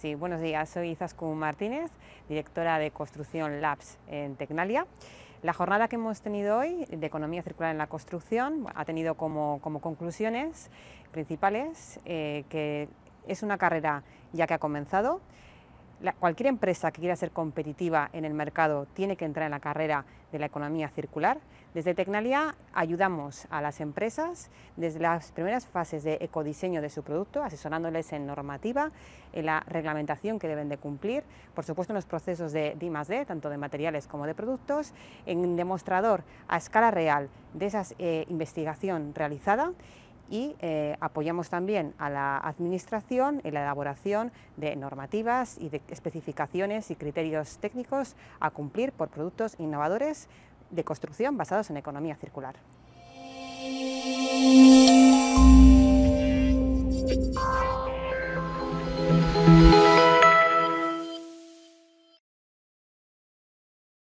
Sí, buenos días. Soy Izaskun Martínez, directora de Construcción Labs en Tecnalia. La jornada que hemos tenido hoy de economía circular en la construcción ha tenido como, conclusiones principales eh, que es una carrera ya que ha comenzado, cualquier empresa que quiera ser competitiva en el mercado tiene que entrar en la carrera de la economía circular. Desde Tecnalia ayudamos a las empresas desde las primeras fases de ecodiseño de su producto, asesorándoles en normativa, en la reglamentación que deben de cumplir, por supuesto en los procesos de D, tanto de materiales como de productos, en demostrador a escala real de esa eh, investigación realizada y eh, apoyamos también a la Administración en la elaboración de normativas y de especificaciones y criterios técnicos a cumplir por productos innovadores de construcción basados en economía circular.